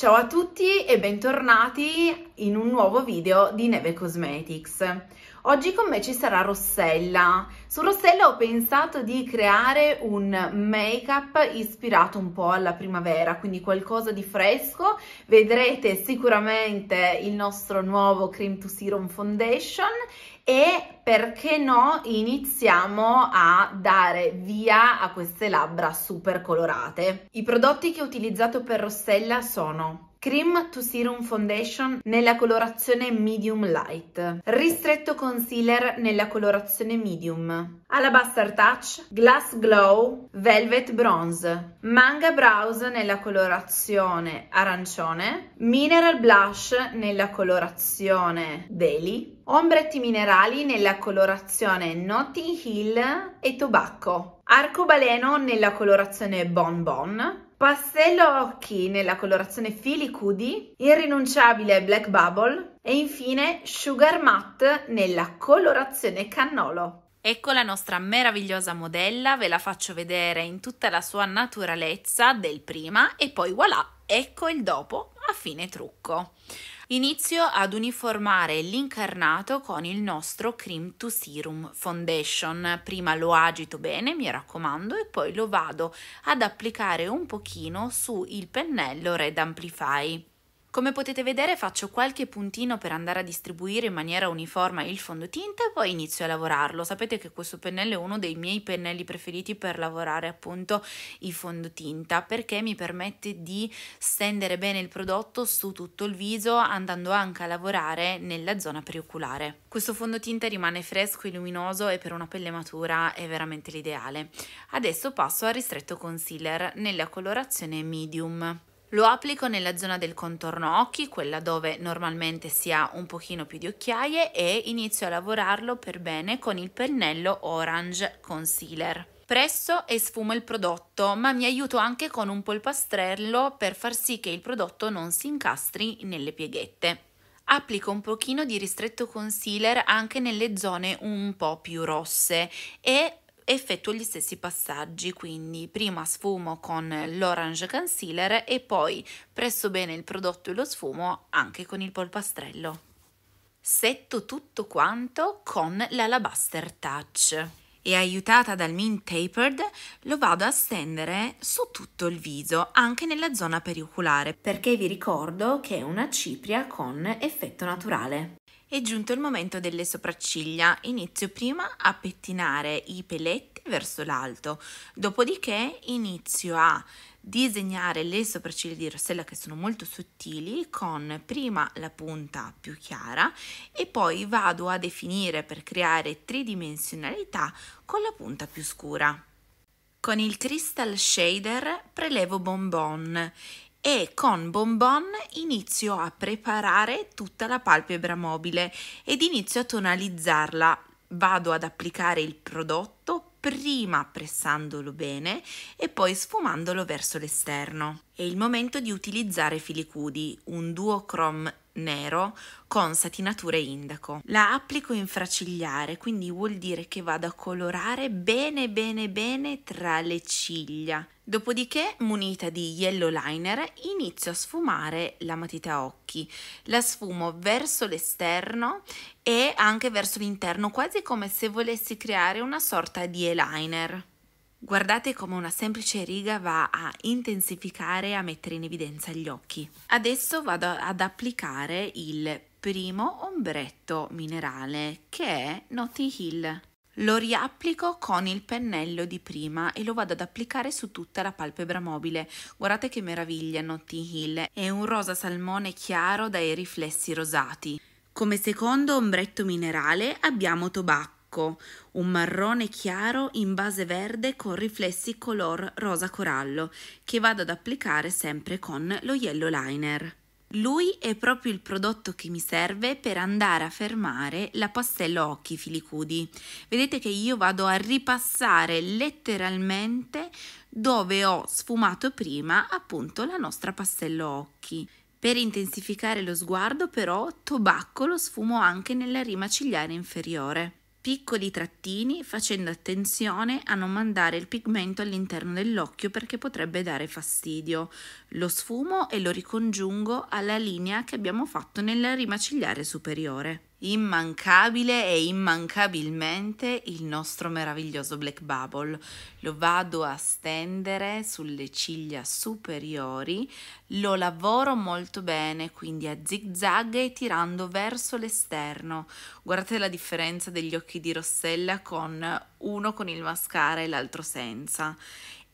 Ciao a tutti e bentornati in un nuovo video di Neve Cosmetics. Oggi con me ci sarà Rossella. Su Rossella ho pensato di creare un make-up ispirato un po' alla primavera, quindi qualcosa di fresco. Vedrete sicuramente il nostro nuovo Cream to Serum Foundation e perché no iniziamo a dare via a queste labbra super colorate. I prodotti che ho utilizzato per Rossella sono Cream to Serum Foundation nella colorazione Medium Light, Ristretto Concealer nella colorazione Medium, Alabaster Touch, Glass Glow, Velvet Bronze, Manga Brows nella colorazione arancione, Mineral Blush nella colorazione Daily, ombretti minerali nella colorazione Notting Hill e Tobacco, arcobaleno nella colorazione Bon Bon, Pastello Occhi nella colorazione Fili Cudi, irrinunciabile Black Bubble e infine Sugar Matte nella colorazione Cannolo. Ecco la nostra meravigliosa modella, ve la faccio vedere in tutta la sua naturalezza del prima e poi voilà, ecco il dopo a fine trucco inizio ad uniformare l'incarnato con il nostro Cream to Serum Foundation. Prima lo agito bene, mi raccomando, e poi lo vado ad applicare un pochino su il pennello Red Amplify. Come potete vedere faccio qualche puntino per andare a distribuire in maniera uniforme il fondotinta e poi inizio a lavorarlo. Sapete che questo pennello è uno dei miei pennelli preferiti per lavorare appunto i fondotinta perché mi permette di stendere bene il prodotto su tutto il viso andando anche a lavorare nella zona preoculare. Questo fondotinta rimane fresco e luminoso e per una pelle matura è veramente l'ideale. Adesso passo al ristretto concealer nella colorazione medium. Lo applico nella zona del contorno occhi, quella dove normalmente si ha un pochino più di occhiaie e inizio a lavorarlo per bene con il pennello Orange Concealer. Presso e sfumo il prodotto, ma mi aiuto anche con un polpastrello per far sì che il prodotto non si incastri nelle pieghette. Applico un pochino di ristretto concealer anche nelle zone un po' più rosse e effettuo gli stessi passaggi, quindi prima sfumo con l'orange concealer e poi presso bene il prodotto e lo sfumo anche con il polpastrello. Setto tutto quanto con l'alabaster touch e aiutata dal mint tapered lo vado a stendere su tutto il viso, anche nella zona perioculare, perché vi ricordo che è una cipria con effetto naturale. È giunto il momento delle sopracciglia. Inizio prima a pettinare i peletti verso l'alto, dopodiché inizio a disegnare le sopracciglia di Rossella che sono molto sottili con prima la punta più chiara e poi vado a definire per creare tridimensionalità con la punta più scura. Con il Crystal Shader prelevo Bonbon e con Bonbon inizio a preparare tutta la palpebra mobile ed inizio a tonalizzarla. Vado ad applicare il prodotto prima pressandolo bene e poi sfumandolo verso l'esterno. È il momento di utilizzare fili cudi, un duochrome nero con satinature indaco. La applico infracigliare, quindi vuol dire che vado a colorare bene bene bene tra le ciglia. Dopodiché, munita di yellow liner, inizio a sfumare la matita occhi. La sfumo verso l'esterno e anche verso l'interno, quasi come se volessi creare una sorta di eyeliner. Guardate come una semplice riga va a intensificare a mettere in evidenza gli occhi. Adesso vado ad applicare il primo ombretto minerale che è Naughty Hill. Lo riapplico con il pennello di prima e lo vado ad applicare su tutta la palpebra mobile. Guardate che meraviglia Naughty Hill, è un rosa salmone chiaro dai riflessi rosati. Come secondo ombretto minerale abbiamo Tobacco opaco, un marrone chiaro in base verde con riflessi color rosa corallo, che vado ad applicare sempre con lo yellow liner. Lui è proprio il prodotto che mi serve per andare a fermare la pastella occhi filicudi. Vedete che io vado a ripassare letteralmente dove ho sfumato prima appunto la nostra pastella occhi. Per intensificare lo sguardo però tobacco lo sfumo anche nella rima cigliare inferiore piccoli trattini facendo attenzione a non mandare il pigmento all'interno dell'occhio perché potrebbe dare fastidio. Lo sfumo e lo ricongiungo alla linea che abbiamo fatto nella rima cigliare superiore immancabile e immancabilmente il nostro meraviglioso black bubble. Lo vado a stendere sulle ciglia superiori, lo lavoro molto bene, quindi a zig zag e tirando verso l'esterno. Guardate la differenza degli occhi di Rossella con uno con il mascara e l'altro senza.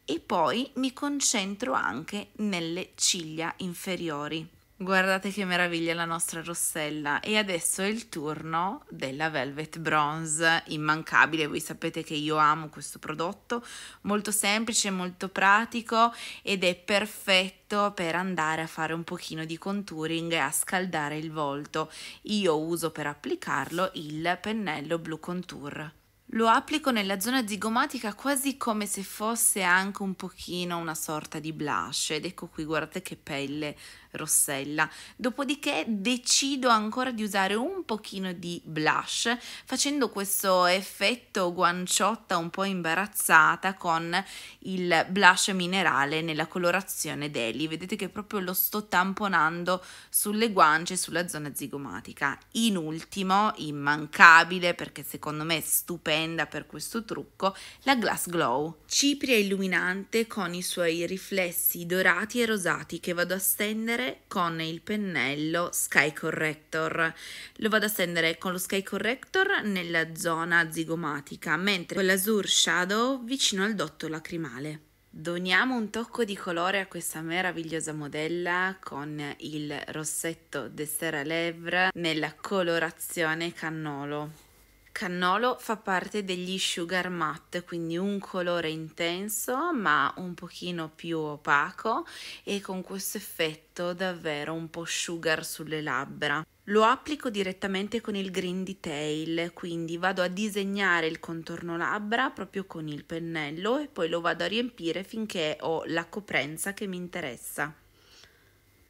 E poi mi concentro anche nelle ciglia inferiori. Guardate che meraviglia la nostra rossella e adesso è il turno della Velvet Bronze, immancabile, voi sapete che io amo questo prodotto, molto semplice, molto pratico ed è perfetto per andare a fare un pochino di contouring e a scaldare il volto. Io uso per applicarlo il pennello Blue Contour. Lo applico nella zona zigomatica quasi come se fosse anche un pochino una sorta di blush ed ecco qui guardate che pelle rossella. Dopodiché decido ancora di usare un pochino di blush facendo questo effetto guanciotta un po' imbarazzata con il blush minerale nella colorazione Deli. Vedete che proprio lo sto tamponando sulle guance sulla zona zigomatica. In ultimo, immancabile perché secondo me è stupendo stupenda per questo trucco, la Glass Glow, cipria illuminante con i suoi riflessi dorati e rosati che vado a stendere con il pennello Sky Corrector. Lo vado a stendere con lo Sky Corrector nella zona zigomatica, mentre con l'Azure Shadow vicino al dotto lacrimale. Doniamo un tocco di colore a questa meravigliosa modella con il rossetto de Serra Lèvres nella colorazione cannolo cannolo fa parte degli sugar matte, quindi un colore intenso ma un pochino più opaco e con questo effetto davvero un po' sugar sulle labbra. Lo applico direttamente con il green detail, quindi vado a disegnare il contorno labbra proprio con il pennello e poi lo vado a riempire finché ho la coprenza che mi interessa.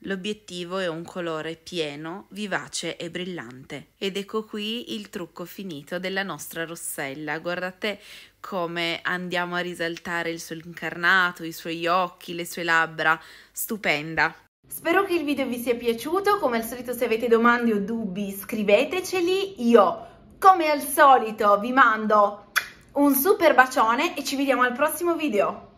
L'obiettivo è un colore pieno, vivace e brillante. Ed ecco qui il trucco finito della nostra rossella. Guardate come andiamo a risaltare il suo incarnato, i suoi occhi, le sue labbra. Stupenda! Spero che il video vi sia piaciuto, come al solito se avete domande o dubbi scriveteceli, io come al solito vi mando un super bacione e ci vediamo al prossimo video!